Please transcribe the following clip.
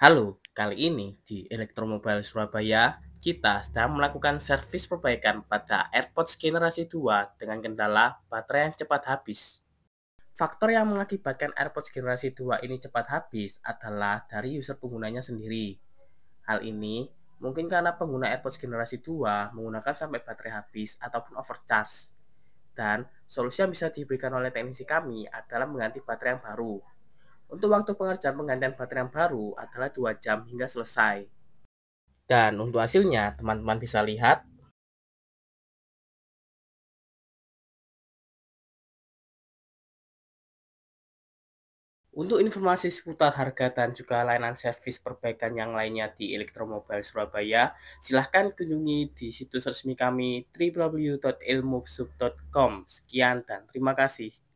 Halo, kali ini di Elektromobil Surabaya, kita sedang melakukan servis perbaikan pada AirPods generasi 2 dengan kendala baterai yang cepat habis. Faktor yang mengakibatkan AirPods generasi 2 ini cepat habis adalah dari user penggunanya sendiri. Hal ini mungkin karena pengguna AirPods generasi 2 menggunakan sampai baterai habis ataupun overcharge. Dan solusi yang bisa diberikan oleh teknisi kami adalah mengganti baterai yang baru untuk waktu pengerjaan penggantian baterai yang baru adalah 2 jam hingga selesai. Dan untuk hasilnya, teman-teman bisa lihat Untuk informasi seputar harga dan juga layanan servis perbaikan yang lainnya di Elektromobil Surabaya, silahkan kunjungi di situs resmi kami www.ilmusub.com. Sekian dan terima kasih.